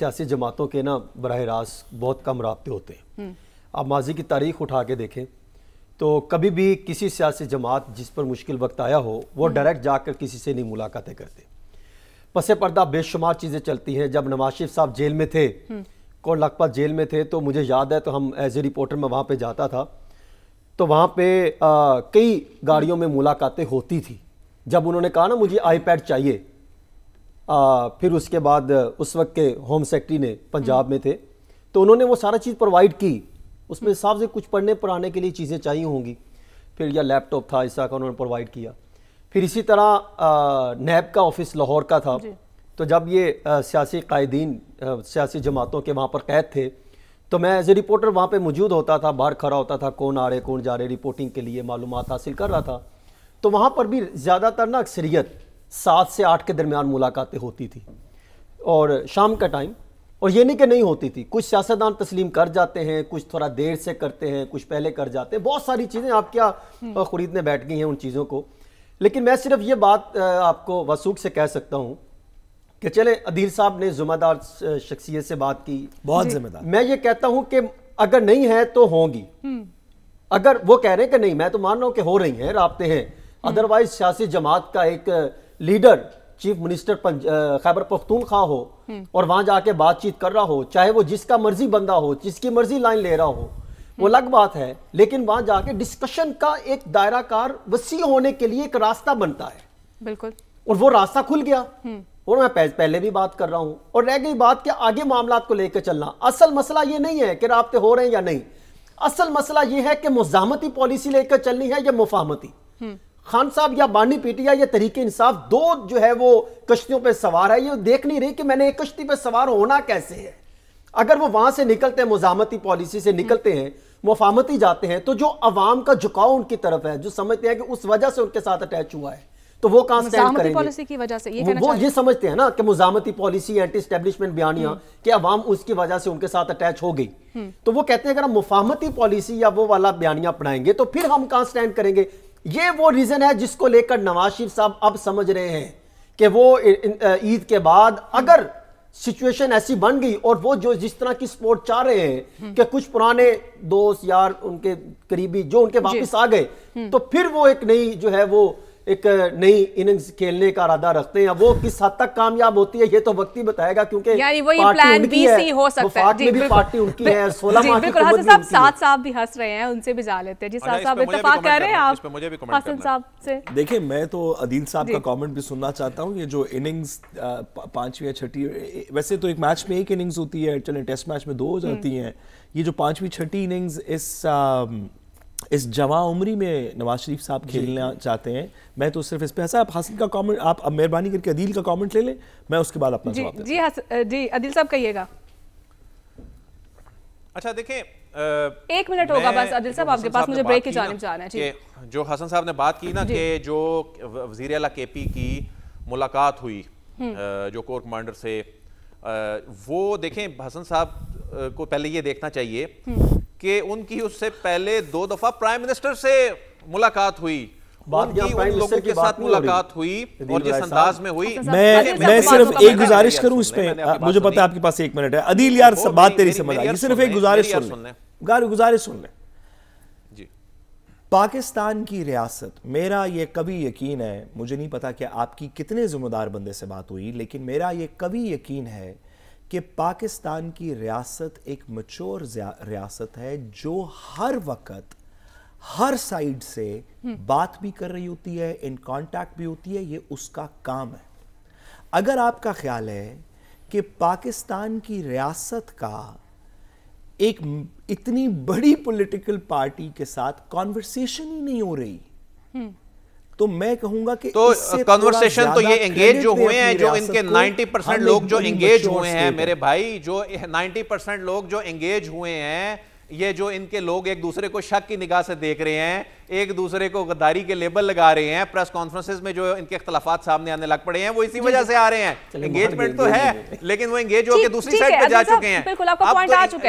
सियासी जमातों के ना बरह रास्त बहुत कम रबते होते हैं हम्म। आप माजी की तारीख उठा के देखें तो कभी भी किसी सियासी जमात जिस पर मुश्किल वक्त आया हो वो हम्म। डायरेक्ट जाकर किसी से नहीं मुलाकातें करते पसे पर्दा बेशुमार चीज़ें चलती हैं जब नवाज शरीफ साहब जेल में थे हम्म। कौन लखपत जेल में थे तो मुझे याद है तो हम एज ए रिपोर्टर में वहाँ पर जाता था तो वहाँ पर कई गाड़ियों में मुलाकातें होती थी जब उन्होंने कहा ना मुझे आईपैड चाहिए आ, फिर उसके बाद उस वक्त के होम सेक्रेटरी ने पंजाब में थे तो उन्होंने वो सारा चीज़ प्रोवाइड की उसमें हिसाब से कुछ पढ़ने पढ़ाने के लिए चीज़ें चाहिए होंगी फिर या लैपटॉप था इस तरह का उन्होंने प्रोवाइड किया फिर इसी तरह नैब का ऑफिस लाहौर का था तो जब ये सियासी कायदीन सियासी जमातों के वहाँ पर कैद थे तो मैं एज ए रिपोर्टर वहाँ पर मौजूद होता था बाहर खड़ा होता था कौन आ रहे कौन जा रहे रिपोर्टिंग के लिए मालूम हासिल कर रहा था तो वहाँ पर भी ज़्यादातर ना अक्सरियत सात से आठ के दरमियान मुलाकातें होती थी और शाम का टाइम और ये नहीं कि नहीं होती थी कुछ सियासतदान तस्लीम कर जाते हैं कुछ थोड़ा देर से करते हैं कुछ पहले कर जाते हैं बहुत सारी चीज़ें आप क्या हम्म। ख़रीदने बैठ गई हैं उन चीज़ों को लेकिन मैं सिर्फ ये बात आपको वसूख से कह सकता हूँ कि चले अदील साहब ने जुम्मेदार शख्सियत से बात की बहुत जिम्मेदार मैं ये कहता हूँ कि अगर नहीं है तो होंगी हम्म। अगर वो कह रहे हैं कि नहीं मैं तो मान रहा हूँ कि हो रही हैं रबते हैं हम्म। अदरवाइज सियासी जमात का एक leader chief minister Khyber Pakhtunkhwa हो हम्म। और वहां जाके बातचीत कर रहा हो चाहे वो जिसका मर्जी बंदा हो जिसकी मर्जी लाइन ले रहा हो वो हम्म। अलग बात है लेकिन वहां जाके डिस्कशन का एक दायरा कार वसी होने के लिए एक रास्ता बनता है बिल्कुल और वो रास्ता खुल गया हम्म। और मैं पहले भी बात कर रहा हूं और रह गई बात के आगे मामला को लेकर चलना असल मसला ये नहीं है कि रबते हो रहे हैं या नहीं असल मसला यह है कि मुजामती पॉलिसी लेकर चलनी है या मुफाहमती खान साहब या बानी पीटिया या तरीके इंसाफ दो जो है वो कश्तियों पे सवार है ये देख नहीं रही कि मैंने एक कश्ती पे सवार होना कैसे है अगर वो वहां से निकलते हैं मुजामती पॉलिसी से निकलते हैं मुफामती जाते हैं तो जो अवाम का झुकाव उनकी तरफ है जो समझते हैं कि उस वजह से उनके साथ अटैच हुआ है तो वो कहां से वो, वो ये समझते हैं ना कि मुजामती पॉलिसी एंटी स्टेब्लिशमेंट बयानियां हम्म। कि अवाम उसकी वजह से उनके साथ अटैच हो गई हम्म। तो वो कहते हैं अगर हम मुफामती पॉलिसी या वो वाला बयानियां अपनाएंगे तो फिर हम कहां स्टैंड करेंगे ये वो रीज़न है जिसको लेकर नवाज शरीफ साहब अब समझ रहे हैं कि वो ईद के बाद अगर सिचुएशन ऐसी बन गई और वो जो जिस तरह की सपोर्ट चाह रहे हैं हम्म। कि कुछ पुराने दोस्त यार उनके करीबी जो उनके वापस आ गए हम्म। तो फिर वो एक नई जो है वो एक नई इनिंग्स खेलने का इरादा रखते हैं वो किस हद तक कामयाब होती है ये तो वक्त ही बताएगा क्योंकि प्लान उनसे भी जा लेते हैं जी मैं तो अदील साहब का कॉमेंट भी सुनना चाहता हूँ ये जो इनिंग्स पांचवी या छठी वैसे तो एक मैच में एक इनिंग्स होती है चले टेस्ट मैच में दो हो जाती हम्म। है ये जो पांचवी छठी इनिंग्स इस इस जवा उम्री में नवाज शरीफ साहब खेलना चाहते हैं मैं तो सिर्फ इस पे हंसा अच्छा, आप हासिल का कमेंट आप मेहरबानी करके अदील का कमेंट ले लें मैं उसके बाद अपना जी जी हस, जी अदील साहब कहिएगा अच्छा देखें एक मिनट होगा बस अदिल साहब आपके पास मुझे ब्रेक की जाने जाना है जो हसन साहब ने बात की ना कि जो वजीर अला के पी की मुलाकात हुई हम्म। जो कोर कमांडर से वो देखें हसन साहब को पहले ये देखना चाहिए हम्म। कि उनकी उससे पहले दो दफा प्राइम मिनिस्टर से मुलाकात हुई उनकी उन लोगों के साथ मुलाकात हुई और जिस अंदाज में हुई अच्छा, मैं मैं सिर्फ एक गुजारिश करूं इस पे मुझे पता है आपके पास एक मिनट है यार सब बात तेरी समझ सिर्फ एक गुजारिश सुन ले गुजारिश सुन ले पाकिस्तान की रियासत मेरा यह कभी यकीन है मुझे नहीं पता कि आपकी कितने जिम्मेदार बंदे से बात हुई लेकिन मेरा यह कभी यकीन है कि पाकिस्तान की रियासत एक मचोर रियासत है जो हर वक्त हर साइड से हम्म। बात भी कर रही होती है इन कांटेक्ट भी होती है ये उसका काम है अगर आपका ख्याल है कि पाकिस्तान की रियासत का एक इतनी बड़ी पॉलिटिकल पार्टी के साथ कॉन्वर्सेशन ही नहीं हो रही हम्म। तो मैं कहूंगा कि तो कॉन्वर्सेशन uh, तो ये एंगेज जो हुए हैं जो इनके 90 परसेंट लोग जो एंगेज हुए हैं मेरे भाई जो 90 परसेंट लोग जो एंगेज हुए हैं ये जो इनके लोग एक दूसरे को शक की निगाह से देख रहे हैं एक दूसरे को गद्दारी के लेबल लगा रहे हैं प्रेस कॉन्फ्रेंसेज में जो इनके अख्तलाफात सामने आने लग पड़े हैं वो इसी वजह से आ रहे हैं एंगेजमेंट तो है लेकिन वो एंगेज होकर दूसरी साइड पर जा चुके हैं